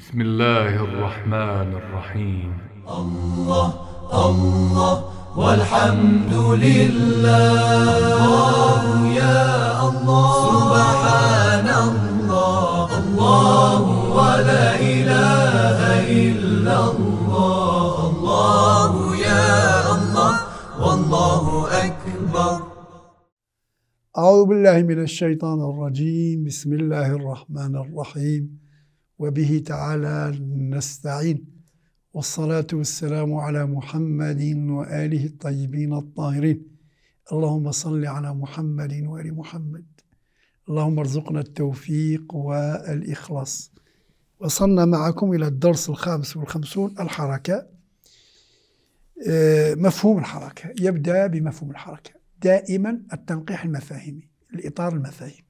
بسم الله الرحمن الرحيم الله الله والحمد لله الله يا الله سبحان الله الله ولا إله إلا الله الله يا الله والله أكبر أعوذ بالله من الشيطان الرجيم بسم الله الرحمن الرحيم وبه تعالى نستعين والصلاة والسلام على محمد وآله الطيبين الطاهرين اللهم صل على محمد وآل محمد اللهم ارزقنا التوفيق والإخلاص وصلنا معكم إلى الدرس الخامس والخمسون الحركة آه، مفهوم الحركة يبدأ بمفهوم الحركة دائما التنقيح المفاهيمي الإطار المفاهيمي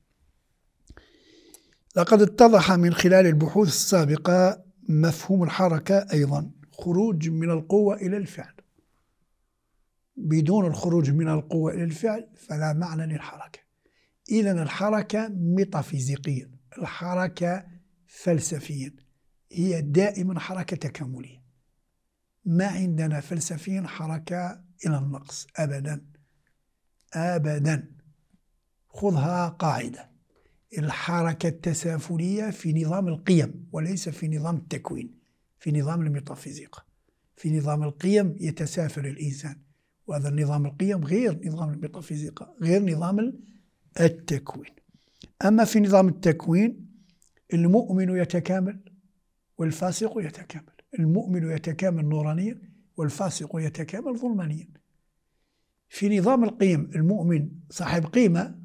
لقد اتضح من خلال البحوث السابقة مفهوم الحركة أيضا خروج من القوة إلى الفعل بدون الخروج من القوة إلى الفعل فلا معنى للحركة إذا الحركة ميتافيزيقيا الحركة فلسفيا هي دائما حركة تكاملية ما عندنا فلسفيا حركة إلى النقص أبدا أبدا خذها قاعدة الحركة التسافلية في نظام القيم وليس في نظام التكوين في نظام الميتافيزيقا في نظام القيم يتسافل الإنسان وهذا نظام القيم غير نظام الميتافيزيقا غير نظام التكوين أما في نظام التكوين المؤمن يتكامل والفاسق يتكامل المؤمن يتكامل نورانيا والفاسق يتكامل ظلمانيا في نظام القيم المؤمن صاحب قيمة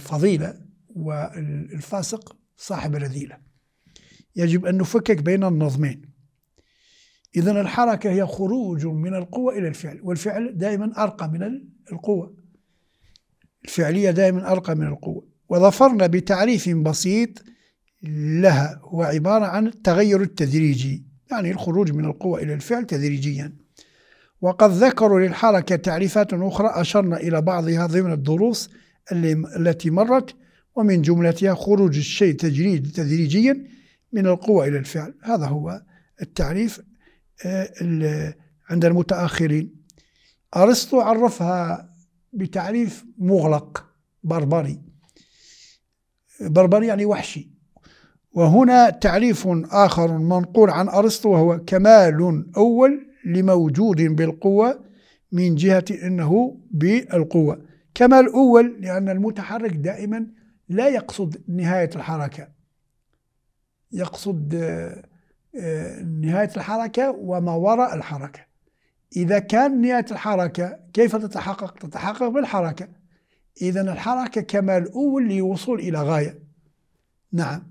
فضيلة والفاسق صاحب رذيلة يجب أن نفكك بين النظمين إذا الحركة هي خروج من القوة إلى الفعل والفعل دائما أرقى من القوة الفعلية دائما أرقى من القوة وظفرنا بتعريف بسيط لها هو عبارة عن التغير التدريجي يعني الخروج من القوة إلى الفعل تدريجيا وقد ذكروا للحركة تعريفات أخرى أشرنا إلى بعضها ضمن الدروس التي مرت ومن جملتها خروج الشيء تجريد تدريجيا من القوى إلى الفعل هذا هو التعريف آه، عند المتأخرين أرسطو عرفها بتعريف مغلق بربري بربري يعني وحشي وهنا تعريف آخر منقول عن أرسطو وهو كمال أول لموجود بالقوة من جهة أنه بالقوة كمال أول لأن المتحرك دائما لا يقصد نهاية الحركة يقصد آه، نهاية الحركة وما وراء الحركة إذا كان نهاية الحركة كيف تتحقق؟ تتحقق بالحركة إذا الحركة كمال أول لوصول إلى غاية نعم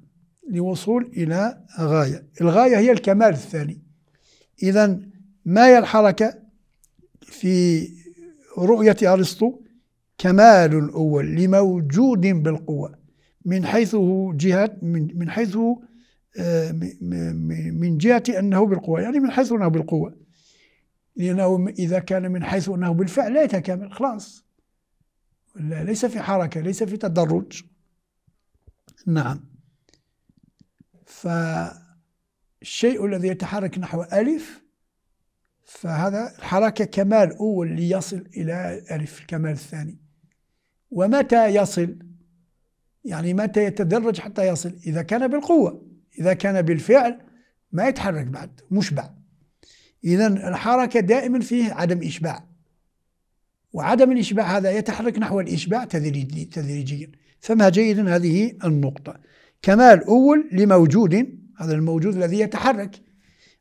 لوصول إلى غاية الغاية هي الكمال الثاني إذا ما هي الحركة في رؤية أرسطو كمال الأول لموجود بالقوة من حيث جهة من, من حيث آه، من جهة أنه بالقوة يعني من حيث أنه بالقوة لأنه إذا كان من حيث أنه بالفعل لا يتكامل خلاص لا ليس في حركة ليس في تدرج نعم فالشيء الذي يتحرك نحو ألف فهذا الحركة كمال أول ليصل إلى ألف الكمال الثاني ومتى يصل يعني متى يتدرج حتى يصل إذا كان بالقوة إذا كان بالفعل ما يتحرك بعد مشبع إذا الحركة دائما فيه عدم إشباع وعدم الإشباع هذا يتحرك نحو الإشباع تدريجيا فما جيد هذه النقطة كمال أول لموجود هذا الموجود الذي يتحرك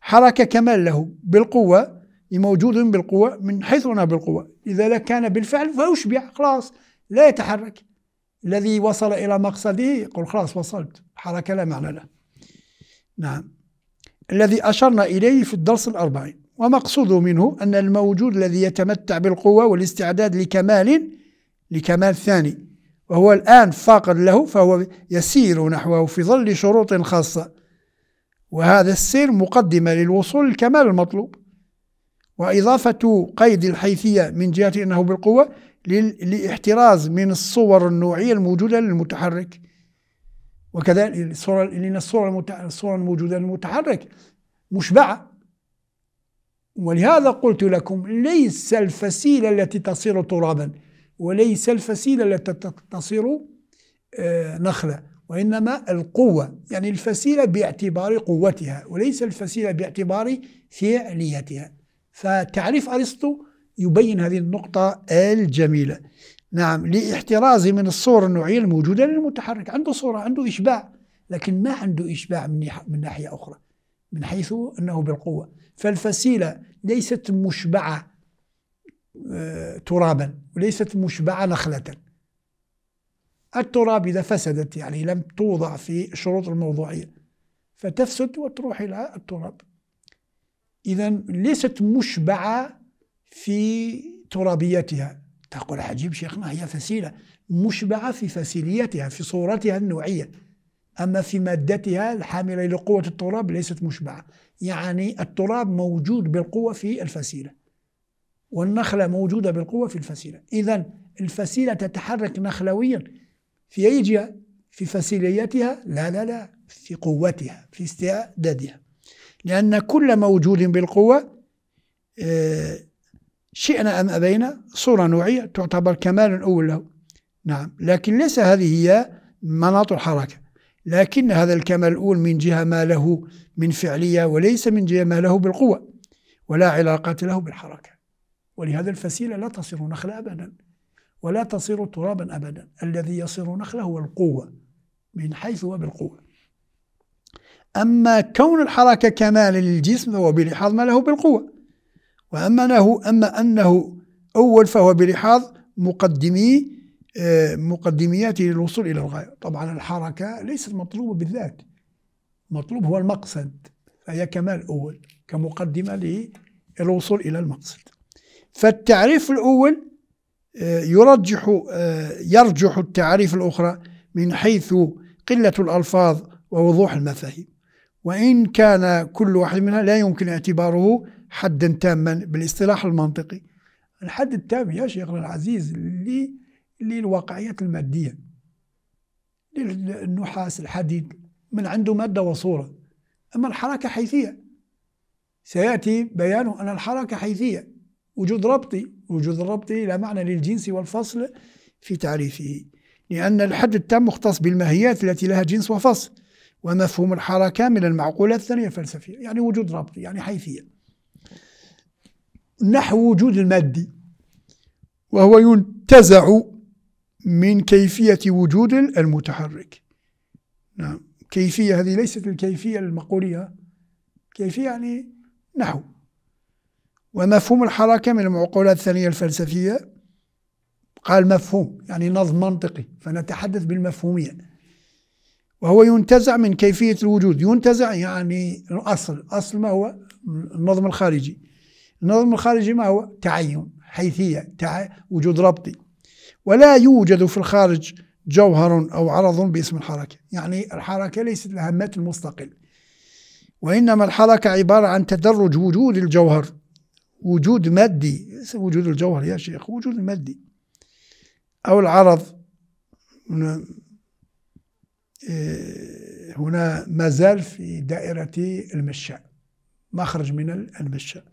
حركة كمال له بالقوة لموجود بالقوة من حيث هنا بالقوة إذا كان بالفعل فأشبع خلاص لا يتحرك الذي وصل إلى مقصده يقول خلاص وصلت حركة لا معنى له نعم الذي أشرنا إليه في الدرس الأربعين ومقصوده منه أن الموجود الذي يتمتع بالقوة والاستعداد لكمال لكمال ثاني وهو الآن فاقد له فهو يسير نحوه في ظل شروط خاصة وهذا السير مقدمة للوصول للكمال المطلوب وإضافة قيد الحيثية من جهة أنه بالقوة للاحتراز من الصور النوعية الموجودة للمتحرك وكذلك الصورة لأن الصورة الصورة الموجودة للمتحرك مشبعة ولهذا قلت لكم ليس الفسيلة التي تصير ترابا وليس الفسيلة التي تصير آه، نخلة وإنما القوة يعني الفسيلة باعتبار قوتها وليس الفسيلة باعتبار فعليتها فتعريف أرسطو يبين هذه النقطة الجميلة نعم لاحترازه من الصور النوعية الموجودة للمتحرك عنده صورة عنده إشباع لكن ما عنده إشباع من, من ناحية أخرى من حيث أنه بالقوة فالفسيلة ليست مشبعة آه، ترابا وليست مشبعة نخلة التراب إذا فسدت يعني لم توضع في شروط الموضوعية فتفسد وتروح إلى التراب إذا ليست مشبعة في ترابيتها تقول عجيب شيخنا هي فسيلة مشبعة في فسيليتها في صورتها النوعية أما في مادتها الحاملة لقوة التراب ليست مشبعة يعني التراب موجود بالقوة في الفسيلة والنخلة موجودة بالقوة في الفسيلة إذا الفسيلة تتحرك نخلويا في أي جهة في فسيليتها لا لا لا في قوتها في استعدادها لأن كل موجود بالقوة آه شئنا أم أبينا صورة نوعية تعتبر كمال أول له نعم لكن ليس هذه هي مناط الحركة لكن هذا الكمال الأول من جهة ما له من فعلية وليس من جهة ما له بالقوة ولا علاقة له بالحركة ولهذا الفسيلة لا تصير نخلة أبدا ولا تصير ترابا أبدا الذي يصير نخلة هو القوة من حيث وبالقوة أما كون الحركة كمال للجسم فهو بلحاظ ما له بالقوة وأما أنه, أما أنه أول فهو بلحاظ مقدمي آه، مقدمياته للوصول إلى الغاية طبعا الحركة ليست مطلوبة بالذات مطلوب هو المقصد فهي كمال أول كمقدمة للوصول إلى المقصد فالتعريف الأول آه، يرجح آه، يرجح التعريف الأخرى من حيث قلة الألفاظ ووضوح المفاهيم وإن كان كل واحد منها لا يمكن اعتباره حدا تاما بالاصطلاح المنطقي الحد التام يا شيخنا العزيز اللي للواقعيات الماديه للنحاس الحديد من عنده ماده وصوره اما الحركه حيثيه سياتي بيان ان الحركه حيثيه وجود ربطي وجود ربطي لا معنى للجنس والفصل في تعريفه لأن الحد التام مختص بالماهيات التي لها جنس وفصل ومفهوم الحركة من المعقولات الثانية الفلسفية يعني وجود ربطي يعني حيثية نحو وجود المادي وهو ينتزع من كيفية وجود المتحرك نعم كيفية هذه ليست الكيفية المقولية كيفية يعني نحو ومفهوم الحركة من المعقولات الثانية الفلسفية قال مفهوم يعني نظم منطقي فنتحدث بالمفهومية وهو ينتزع من كيفية الوجود ينتزع يعني الأصل أصل ما هو النظم الخارجي النظم الخارجي ما هو تعين حيثية تع... وجود ربطي ولا يوجد في الخارج جوهر أو عرض باسم الحركة يعني الحركة ليست لها متن مستقل وإنما الحركة عبارة عن تدرج وجود الجوهر وجود مادي وجود الجوهر يا شيخ وجود مادي أو العرض هنا, ما زال في دائرة المشاء مخرج من المشاء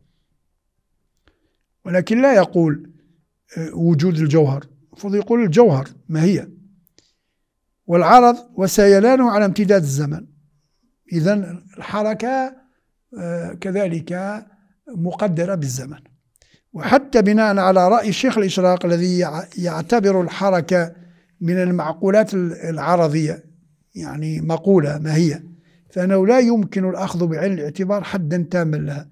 ولكن لا يقول آه، وجود الجوهر المفروض يقول الجوهر ما هي والعرض وسيلانه على امتداد الزمن إذا الحركة آه، كذلك مقدرة بالزمن وحتى بناء على رأي الشيخ الإشراق الذي يعتبر الحركة من المعقولات العرضية يعني مقولة ما هي فأنه لا يمكن الأخذ بعين الاعتبار حدا تاما لها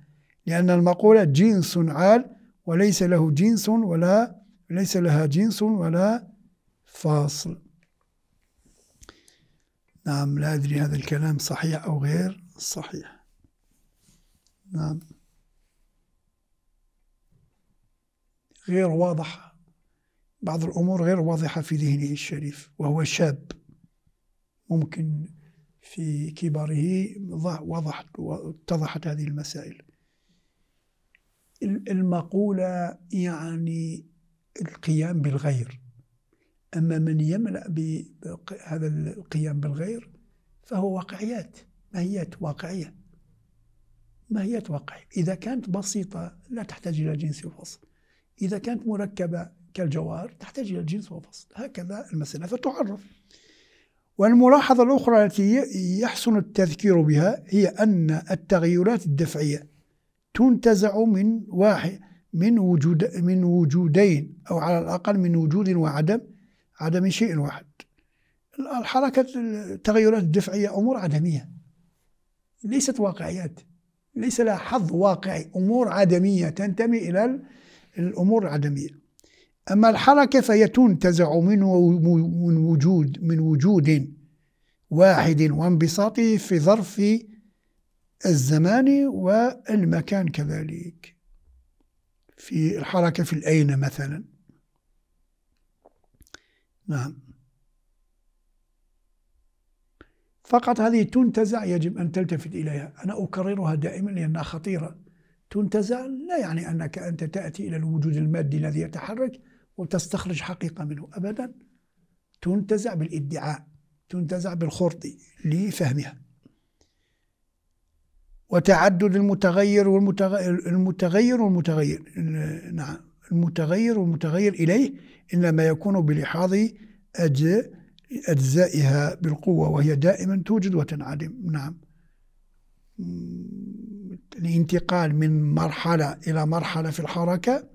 لأن المقولة جنس عال وليس له جنس ولا ليس لها جنس ولا فاصل نعم لا أدري هذا الكلام صحيح أو غير صحيح نعم غير واضح بعض الأمور غير واضحة في ذهنه الشريف وهو شاب ممكن في كباره وضحت اتضحت هذه المسائل المقولة يعني القيام بالغير أما من يملأ بهذا القيام بالغير فهو واقعيات ماهيات واقعية ماهيات واقعية إذا كانت بسيطة لا تحتاج إلى جنس وفصل إذا كانت مركبة كالجوار تحتاج إلى جنس وفصل هكذا المسألة فتعرف والملاحظة الأخرى التي يحسن التذكير بها هي أن التغيرات الدفعية تنتزع من واحد من وجود من وجودين أو على الأقل من وجود وعدم عدم شيء واحد الحركة التغيرات الدفعية أمور عدمية ليست واقعيات ليس لها حظ واقعي أمور عدمية تنتمي إلى الأمور العدمية أما الحركة فهي تنتزع من من وجود من وجود واحد وانبساطه في ظرف الزماني والمكان كذلك في الحركة في الأين مثلا نعم فقط هذه تنتزع يجب أن تلتفت إليها أنا أكررها دائما لأنها خطيرة تنتزع لا يعني أنك أنت تأتي إلى الوجود المادي الذي يتحرك وتستخرج حقيقة منه أبدا تنتزع بالادعاء تنتزع بالخرط لفهمها وتعدد المتغير والمتغير المتغير والمتغير نعم المتغير والمتغير إليه إنما يكون بلحاظ أجزائها بالقوة وهي دائما توجد وتنعدم نعم الانتقال من مرحلة إلى مرحلة في الحركة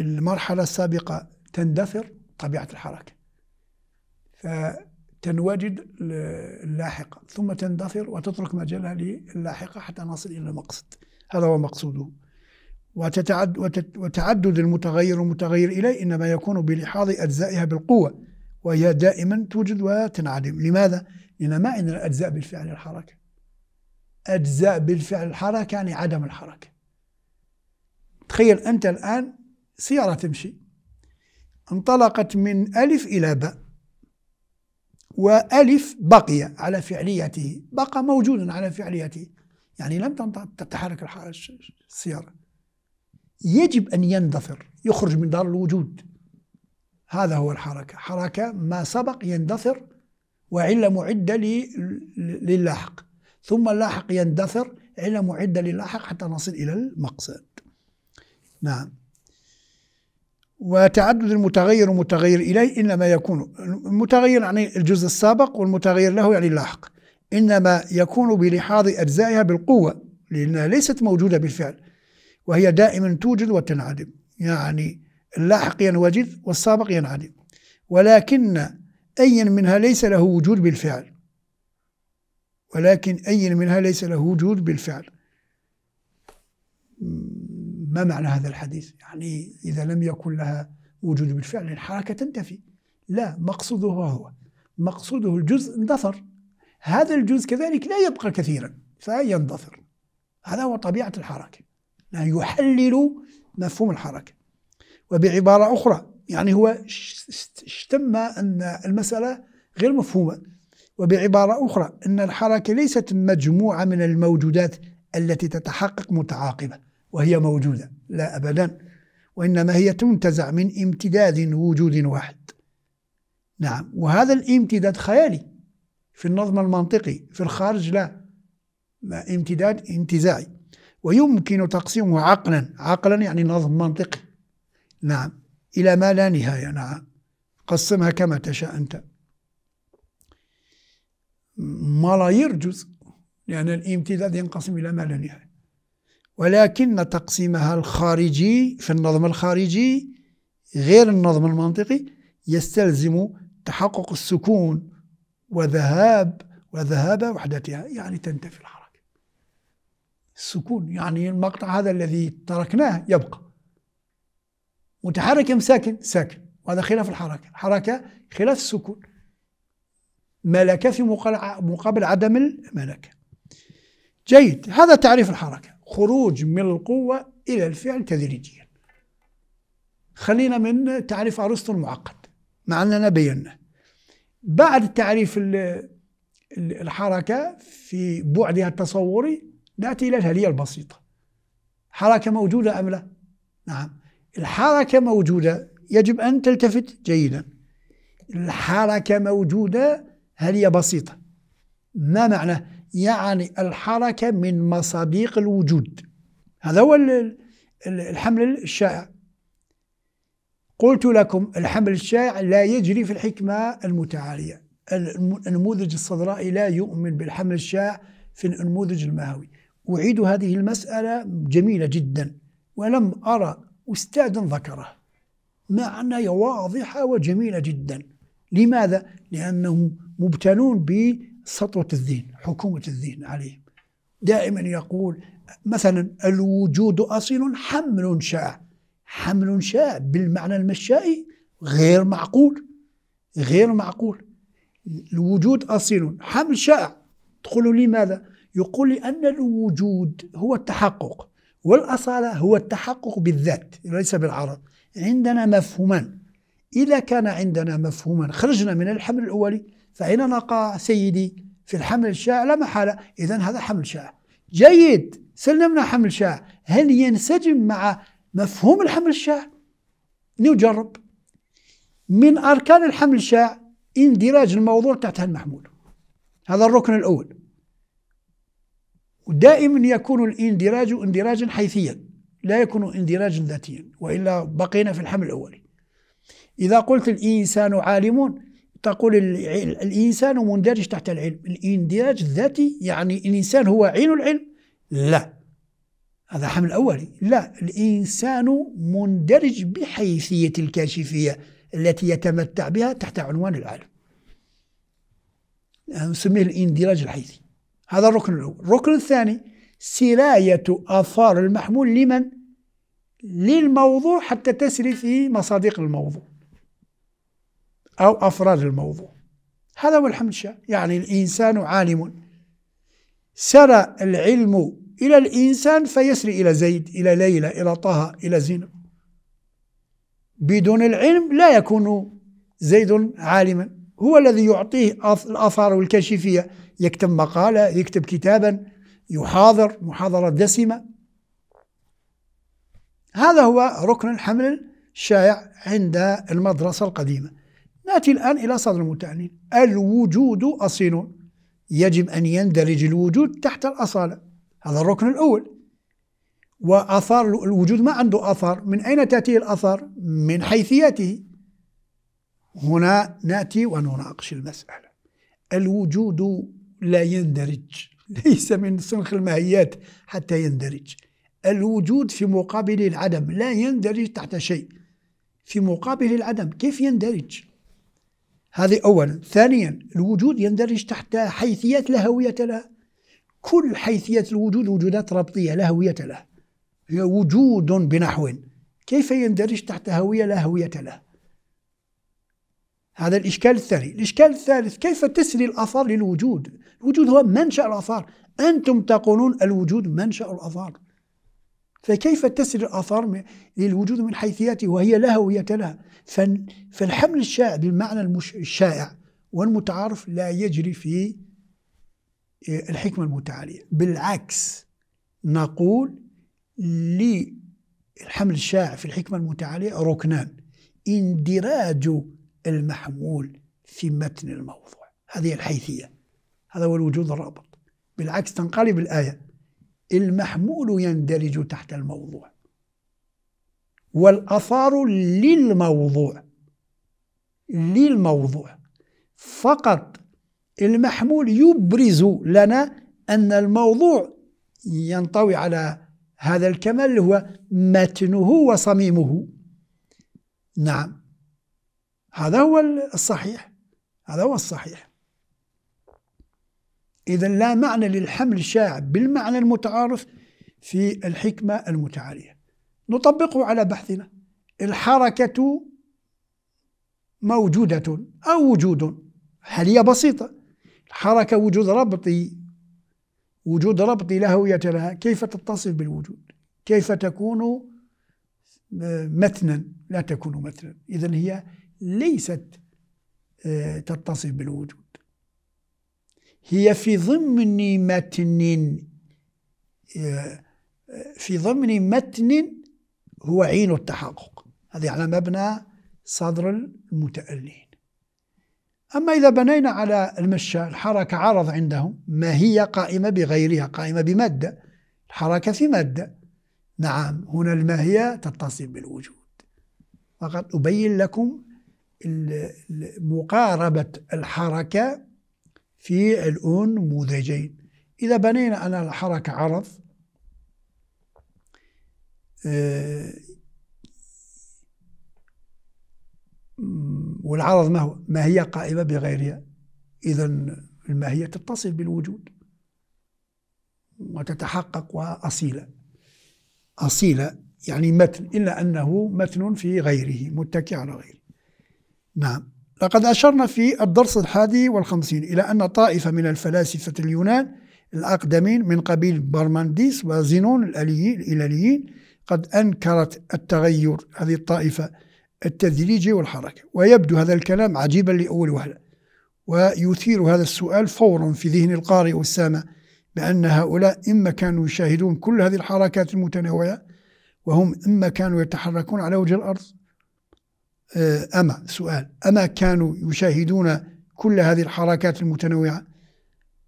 المرحلة السابقة تندثر طبيعة الحركة تنوجد اللاحقة ثم تندثر وتترك مجالها للاحقة حتى نصل إلى المقصد هذا هو مقصوده وتتعد وتعدد المتغير المتغير إليه إنما يكون بلحاظ أجزائها بالقوة وهي دائما توجد وتنعدم لماذا؟ لأن ما عندنا الأجزاء بالفعل الحركة أجزاء بالفعل الحركة يعني عدم الحركة تخيل أنت الآن سيارة تمشي انطلقت من ألف إلى باء وألف بقي على فعليته بقى موجود على فعليته يعني لم تتحرك السيارة يجب أن يندثر يخرج من دار الوجود هذا هو الحركة حركة ما سبق يندثر وعلة معدة للاحق ثم اللاحق يندثر علة معدة للاحق حتى نصل إلى المقصد نعم وتعدد المتغير ومتغير إليه إنما يكون المتغير يعني الجزء السابق والمتغير له يعني اللاحق إنما يكون بلحاظ أجزائها بالقوة لأنها ليست موجودة بالفعل وهي دائما توجد وتنعدم يعني اللاحق ينوجد والسابق ينعدم ولكن أي منها ليس له وجود بالفعل ولكن أي منها ليس له وجود بالفعل ما معنى هذا الحديث يعني إذا لم يكن لها وجود بالفعل الحركة تنتفي لا مقصده هو مقصده الجزء اندثر هذا الجزء كذلك لا يبقى كثيرا فيندثر هذا هو طبيعة الحركة يعني يحلل مفهوم الحركة وبعبارة أخرى يعني هو اشتم أن المسألة غير مفهومة وبعبارة أخرى أن الحركة ليست مجموعة من الموجودات التي تتحقق متعاقبة وهي موجودة لا أبدا وإنما هي تنتزع من امتداد وجود واحد نعم وهذا الامتداد خيالي في النظم المنطقي في الخارج لا ما امتداد انتزاعي ويمكن تقسيمه عقلا عقلا يعني نظم منطقي نعم إلى ما لا نهاية نعم قسمها كما تشاء أنت ما لا يرجز لأن الامتداد ينقسم إلى ما لا نهاية ولكن تقسيمها الخارجي في النظم الخارجي غير النظم المنطقي يستلزم تحقق السكون وذهاب وذهاب وحدتها يعني تنتفي الحركة السكون يعني المقطع هذا الذي تركناه يبقى متحرك أم ساكن ساكن وهذا خلاف الحركة الحركة خلاف السكون ملكة في مقابل عدم الملكة جيد هذا تعريف الحركة خروج من القوة إلى الفعل تدريجيا خلينا من تعريف أرسطو المعقد مع أننا بينا بعد تعريف الحركة في بعدها التصوري نأتي إلى الهلية البسيطة حركة موجودة أم لا؟ نعم الحركة موجودة يجب أن تلتفت جيدا الحركة موجودة هل هي بسيطة ما معنى يعني الحركة من مصادق الوجود هذا هو الحمل الشائع قلت لكم الحمل الشائع لا يجري في الحكمة المتعالية النموذج الصدرائي لا يؤمن بالحمل الشائع في النموذج المهوي أعيد هذه المسألة جميلة جدا ولم أرى أستاذا ذكره معنى واضحة وجميلة جدا لماذا؟ لأنهم مبتلون ب سطوة الدين حكومة الدين عليهم دائما يقول مثلا الوجود أصيل حمل شاع حمل شاع بالمعنى المشائي غير معقول غير معقول الوجود أصيل حمل شاع تقول لماذا؟ يقول لأن الوجود هو التحقق والأصالة هو التحقق بالذات ليس بالعرض عندنا مفهومان إذا كان عندنا مفهومان خرجنا من الحمل الأولي فحين نقع سيدي في الحمل الشائع لا محالة إذا هذا حمل شائع جيد سلمنا حمل شائع هل ينسجم مع مفهوم الحمل الشائع نجرب من أركان الحمل الشائع اندراج الموضوع تحت المحمول هذا الركن الأول ودائما يكون الاندراج اندراجا حيثيا لا يكون اندراجا ذاتيا وإلا بقينا في الحمل الأولي إذا قلت الإنسان عالم تقول الإنسان مندرج تحت العلم الاندراج الذاتي يعني الإنسان هو عين العلم لا هذا حمل أولي لا الإنسان مندرج بحيثية الكاشفية التي يتمتع بها تحت عنوان العالم نسميه الاندراج الحيثي هذا الركن الأول الركن الثاني سرايه آثار المحمول لمن؟ للموضوع حتى تسري في مصادق الموضوع أو أفراد الموضوع هذا هو الحمشة يعني الإنسان عالم سرى العلم إلى الإنسان فيسري إلى زيد إلى ليلى إلى طه إلى زينب بدون العلم لا يكون زيد عالما هو الذي يعطيه الآثار والكاشفية يكتب مقالة يكتب كتابا يحاضر محاضرة دسمة هذا هو ركن الحمل الشائع عند المدرسة القديمة نأتي الآن إلى صدر المتأنين الوجود أصيل يجب أن يندرج الوجود تحت الأصالة هذا الركن الأول وأثار الوجود ما عنده أثر من أين تأتي الأثر من حيثياته هنا نأتي ونناقش المسألة الوجود لا يندرج ليس من سنخ الماهيات حتى يندرج الوجود في مقابل العدم لا يندرج تحت شيء في مقابل العدم كيف يندرج هذه أولا ثانيا الوجود يندرج تحت حيثيات لا هوية لها كل حيثيات الوجود وجودات ربطية لا هوية لها هي وجود بنحو كيف يندرج تحت هوية لا هوية له هذا الإشكال الثاني الإشكال الثالث كيف تسري الأثار للوجود الوجود هو منشأ الأثار أنتم تقولون الوجود منشأ الأثار فكيف تسري الآثار للوجود من حيثياته وهي لها وهي لها فالحمل الشائع بالمعنى الشائع والمتعارف لا يجري في آه، الحكمة المتعالية بالعكس نقول للحمل الشائع في الحكمة المتعالية ركنان اندراج المحمول في متن الموضوع هذه الحيثية هذا هو الوجود الرابط بالعكس تنقلب الآية المحمول يندرج تحت الموضوع والأثار للموضوع للموضوع فقط المحمول يبرز لنا أن الموضوع ينطوي على هذا الكمال اللي هو متنه وصميمه نعم هذا هو الصحيح هذا هو الصحيح إذا لا معنى للحمل الشائع بالمعنى المتعارف في الحكمة المتعالية نطبقه على بحثنا الحركة موجودة أو وجود حالية بسيطة الحركة وجود ربطي وجود ربطي لا هوية لها كيف تتصف بالوجود كيف تكون آه، متنا لا تكون متنا إذا هي ليست آه، تتصف بالوجود هي في ضمن متن في ضمن متن هو عين التحقق هذه على مبنى صدر المتألين أما إذا بنينا على المشى الحركة عرض عندهم ما هي قائمة بغيرها قائمة بمادة الحركة في مادة نعم هنا الماهية تتصل بالوجود فقط أبين لكم مقاربة الحركة في الأنموذجين إذا بنينا أنا الحركة عرض آه، والعرض ما هو ما هي قائمة بغيرها إذا الماهية تتصل بالوجود وتتحقق وأصيلة أصيلة يعني متن إلا أنه متن في غيره متكئ على غيره نعم لقد أشرنا في الدرس الحادي والخمسين إلى أن طائفة من الفلاسفة اليونان الأقدمين من قبيل برمانديس وزينون الإلاليين قد أنكرت التغير هذه الطائفة التدريجي والحركة ويبدو هذا الكلام عجيبا لأول وهلة ويثير هذا السؤال فورا في ذهن القارئ والسامع بأن هؤلاء إما كانوا يشاهدون كل هذه الحركات المتنوعة وهم إما كانوا يتحركون على وجه الأرض آه، أما سؤال أما كانوا يشاهدون كل هذه الحركات المتنوعة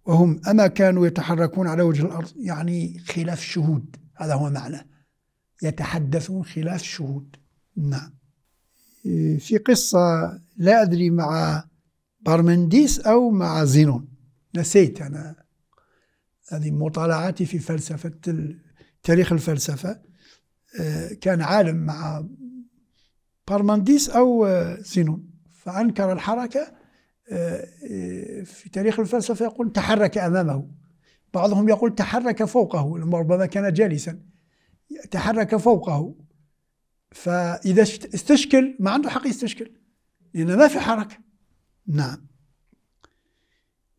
وهم أما كانوا يتحركون على وجه الأرض يعني خلاف الشهود هذا هو معنى يتحدثون خلاف الشهود نعم آه، في قصة لا أدري مع بارمنديس أو مع زينون نسيت أنا هذه مطالعاتي في فلسفة تاريخ الفلسفة آه، كان عالم مع بارمانديس أو آه، زينون فأنكر الحركة آه، آه، في تاريخ الفلسفة يقول تحرك أمامه بعضهم يقول تحرك فوقه ربما كان جالسا تحرك فوقه فإذا استشكل ما عنده حق يستشكل لأن ما في حركة نعم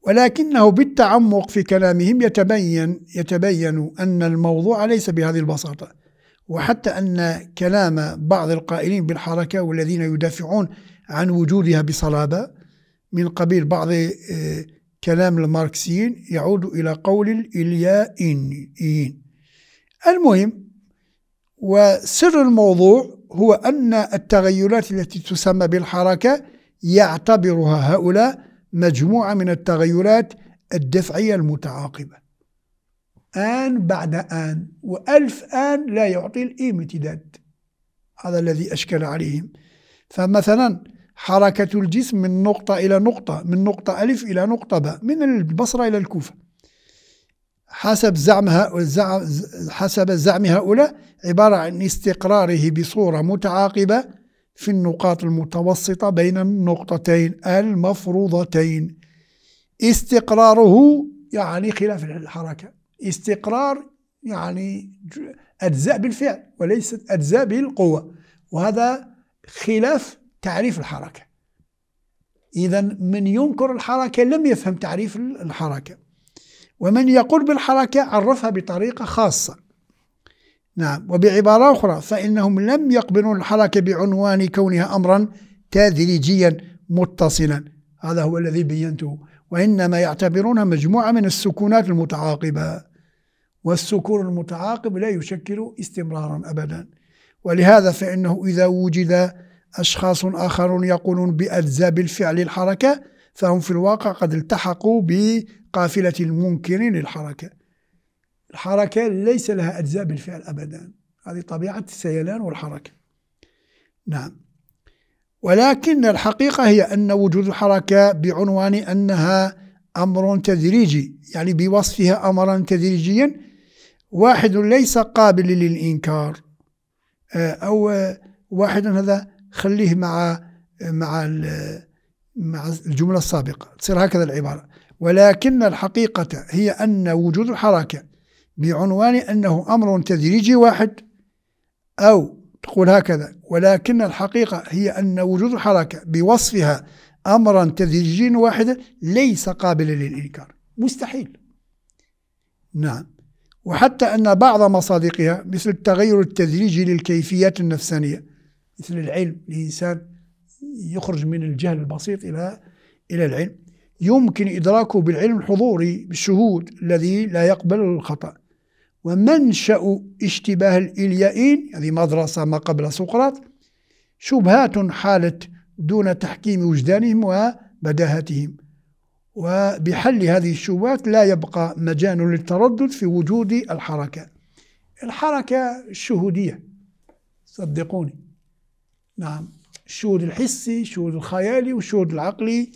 ولكنه بالتعمق في كلامهم يتبين يتبين أن الموضوع ليس بهذه البساطة وحتى أن كلام بعض القائلين بالحركة والذين يدافعون عن وجودها بصلابة من قبيل بعض آه، كلام الماركسيين يعود إلى قول الإليائيين المهم وسر الموضوع هو أن التغيرات التي تسمى بالحركة يعتبرها هؤلاء مجموعة من التغيرات الدفعية المتعاقبة آن بعد آن وألف آن لا يعطي الإيم امتداد هذا الذي أشكل عليهم فمثلا حركة الجسم من نقطة إلى نقطة من نقطة ألف إلى نقطة باء من البصرة إلى الكوفة حسب زعم هؤلاء حسب زعم هؤلاء عبارة عن استقراره بصورة متعاقبة في النقاط المتوسطة بين النقطتين المفروضتين استقراره يعني خلاف الحركة استقرار يعني أجزاء بالفعل وليست أجزاء بالقوة وهذا خلاف تعريف الحركة إذا من ينكر الحركة لم يفهم تعريف الحركة ومن يقول بالحركة عرفها بطريقة خاصة نعم وبعبارة أخرى فإنهم لم يقبلوا الحركة بعنوان كونها أمرا تدريجيا متصلا هذا هو الذي بينته وإنما يعتبرون مجموعة من السكونات المتعاقبة والسكون المتعاقب لا يشكل استمرارا أبدا ولهذا فإنه إذا وجد أشخاص آخرون يقولون بأجزاء بالفعل الحركة فهم في الواقع قد التحقوا بقافلة المنكرين للحركة الحركة ليس لها أجزاء بالفعل أبدا هذه طبيعة السيلان والحركة نعم ولكن الحقيقة هي أن وجود الحركة بعنوان أنها أمر تدريجي يعني بوصفها أمرا تدريجيا واحد ليس قابل للإنكار آه، أو آه، واحد هذا خليه مع مع مع الجملة السابقة تصير هكذا العبارة ولكن الحقيقة هي أن وجود الحركة بعنوان أنه أمر تدريجي واحد أو تقول هكذا ولكن الحقيقة هي أن وجود الحركة بوصفها أمرا تدريجيا واحدا ليس قابلا للإنكار مستحيل نعم وحتى أن بعض مصادقها مثل التغير التدريجي للكيفيات النفسانية مثل العلم الإنسان يخرج من الجهل البسيط إلى إلى العلم يمكن إدراكه بالعلم الحضوري بالشهود الذي لا يقبل الخطأ ومنشأ اشتباه الإليائين هذه مدرسة ما قبل سقراط شبهات حالت دون تحكيم وجدانهم وبداهتهم وبحل هذه الشبهات لا يبقى مجال للتردد في وجود الحركة الحركة الشهودية صدقوني نعم الشهود الحسي الشهود الخيالي والشهود العقلي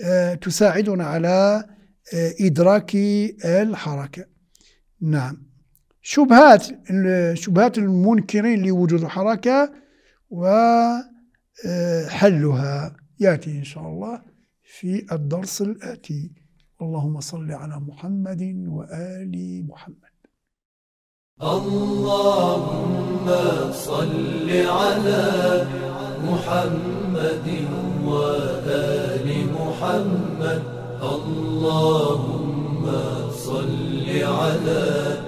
آه تساعدنا على آه إدراك الحركة نعم شبهات شبهات المنكرين لوجود الحركة وحلها آه، يأتي إن شاء الله في الدرس الآتي اللهم صل على محمد وآل محمد اللهم صل على محمد وآل محمد اللهم صل على محمد